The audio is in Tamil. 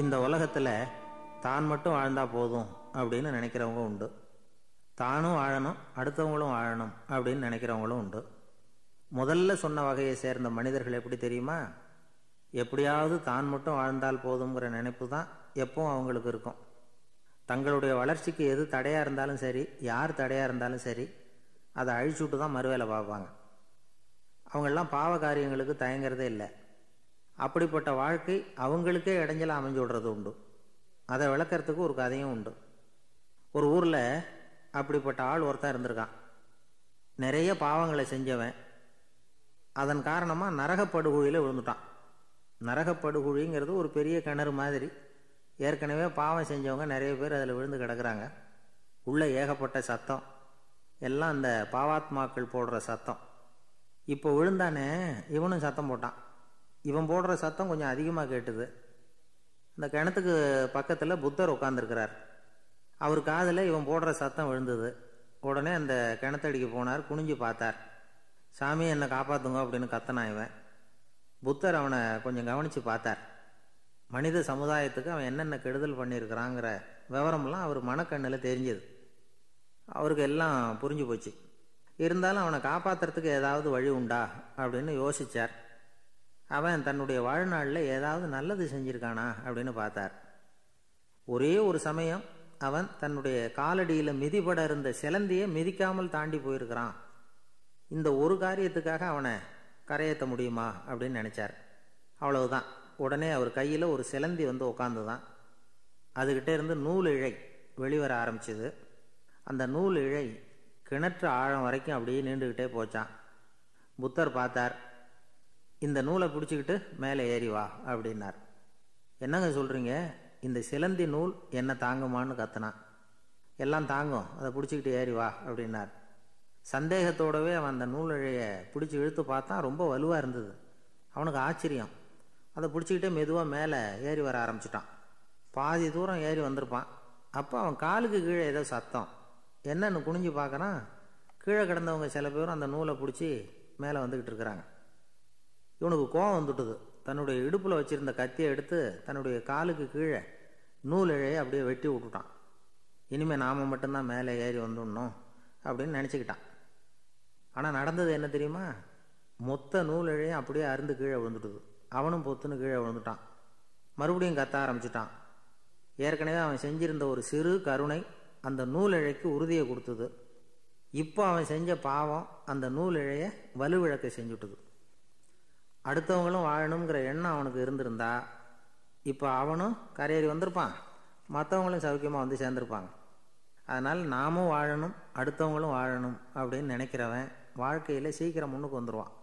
இந்த உலகத்தில் தான் மட்டும் வாழ்ந்தால் போதும் அப்படின்னு நினைக்கிறவங்க உண்டு தானும் வாழணும் அடுத்தவங்களும் வாழணும் அப்படின்னு நினைக்கிறவங்களும் உண்டு முதல்ல சொன்ன வகையை சேர்ந்த மனிதர்கள் எப்படி தெரியுமா எப்படியாவது தான் மட்டும் வாழ்ந்தால் போதுங்கிற நினைப்பு தான் எப்பவும் அவங்களுக்கு இருக்கும் தங்களுடைய வளர்ச்சிக்கு எது தடையாக இருந்தாலும் சரி யார் தடையாக இருந்தாலும் சரி அதை விட்டு தான் மறுவேலை பார்ப்பாங்க அவங்களெலாம் பாவ காரியங்களுக்கு தயங்கிறதே இல்லை அப்படிப்பட்ட வாழ்க்கை அவங்களுக்கே இடைஞ்சலாக அமைஞ்சு விடுறது உண்டு அதை விளக்கிறதுக்கு ஒரு கதையும் உண்டு ஒரு ஊரில் அப்படிப்பட்ட ஆள் ஒருத்தர் இருந்திருக்கான் நிறைய பாவங்களை செஞ்சவன் அதன் காரணமாக நரகப்படுகுழியில் விழுந்துட்டான் நரகப்படுகுழிங்கிறது ஒரு பெரிய கிணறு மாதிரி ஏற்கனவே பாவம் செஞ்சவங்க நிறைய பேர் அதில் விழுந்து கிடக்குறாங்க உள்ளே ஏகப்பட்ட சத்தம் எல்லாம் அந்த பாவாத்மாக்கள் போடுற சத்தம் இப்போ விழுந்தானே இவனும் சத்தம் போட்டான் இவன் போடுற சத்தம் கொஞ்சம் அதிகமாக கேட்டுது அந்த கிணத்துக்கு பக்கத்தில் புத்தர் உட்காந்துருக்கிறார் அவர் காதில் இவன் போடுற சத்தம் விழுந்தது உடனே அந்த கிணத்தடிக்கு போனார் குனிஞ்சு பார்த்தார் சாமி என்னை காப்பாற்றுங்க அப்படின்னு கத்தனா இவன் புத்தர் அவனை கொஞ்சம் கவனித்து பார்த்தார் மனித சமுதாயத்துக்கு அவன் என்னென்ன கெடுதல் பண்ணியிருக்கிறாங்கிற விவரம்லாம் அவர் மனக்கண்ணில் தெரிஞ்சது அவருக்கு எல்லாம் புரிஞ்சு போச்சு இருந்தாலும் அவனை காப்பாற்றுறதுக்கு ஏதாவது வழி உண்டா அப்படின்னு யோசித்தார் அவன் தன்னுடைய வாழ்நாளில் ஏதாவது நல்லது செஞ்சுருக்கானா அப்படின்னு பார்த்தார் ஒரே ஒரு சமயம் அவன் தன்னுடைய காலடியில் மிதிபட இருந்த சிலந்தியை மிதிக்காமல் தாண்டி போயிருக்கிறான் இந்த ஒரு காரியத்துக்காக அவனை கரையேற்ற முடியுமா அப்படின்னு நினச்சார் அவ்வளவுதான் உடனே அவர் கையில் ஒரு சிலந்தி வந்து உக்காந்து தான் அதுக்கிட்டே இருந்து நூல் இழை வெளிவர ஆரம்பிச்சது அந்த நூல் இழை கிணற்று ஆழம் வரைக்கும் அப்படியே நீண்டுகிட்டே போச்சான் புத்தர் பார்த்தார் இந்த நூலை பிடிச்சிக்கிட்டு மேலே ஏறி வா அப்படின்னார் என்னங்க சொல்கிறீங்க இந்த சிலந்தி நூல் என்ன தாங்குமான்னு கற்றுனான் எல்லாம் தாங்கும் அதை பிடிச்சிக்கிட்டு ஏறி வா அப்படின்னார் சந்தேகத்தோடவே அவன் அந்த நூலிழைய பிடிச்சி இழுத்து பார்த்தான் ரொம்ப வலுவாக இருந்தது அவனுக்கு ஆச்சரியம் அதை பிடிச்சிக்கிட்டே மெதுவாக மேலே ஏறி வர ஆரம்பிச்சிட்டான் பாதி தூரம் ஏறி வந்திருப்பான் அப்போ அவன் காலுக்கு கீழே ஏதோ சத்தம் என்னன்னு குனிஞ்சு பார்க்கறான் கீழே கிடந்தவங்க சில பேரும் அந்த நூலை பிடிச்சி மேலே வந்துக்கிட்டு இருக்கிறாங்க இவனுக்கு கோவம் வந்துட்டது தன்னுடைய இடுப்பில் வச்சிருந்த கத்தியை எடுத்து தன்னுடைய காலுக்கு கீழே நூல் அப்படியே வெட்டி விட்டுட்டான் இனிமேல் நாம் மட்டும்தான் மேலே ஏறி வந்துடணும் அப்படின்னு நினச்சிக்கிட்டான் ஆனால் நடந்தது என்ன தெரியுமா மொத்த நூல் இழையும் அப்படியே அருந்து கீழே விழுந்துட்டுது அவனும் பொத்துன்னு கீழே விழுந்துட்டான் மறுபடியும் கத்த ஆரம்பிச்சிட்டான் ஏற்கனவே அவன் செஞ்சிருந்த ஒரு சிறு கருணை அந்த நூல் இழைக்கு உறுதியை கொடுத்தது இப்போ அவன் செஞ்ச பாவம் அந்த நூல் இழையை வலுவிழக்க செஞ்சுட்டுது அடுத்தவங்களும் வாழணுங்கிற எண்ணம் அவனுக்கு இருந்திருந்தா இப்போ அவனும் கரையேறி வந்திருப்பான் மற்றவங்களும் சௌக்கியமாக வந்து சேர்ந்துருப்பாங்க அதனால் நாமும் வாழணும் அடுத்தவங்களும் வாழணும் அப்படின்னு நினைக்கிறவன் வாழ்க்கையில் சீக்கிரம் முன்னுக்கு வந்துடுவான்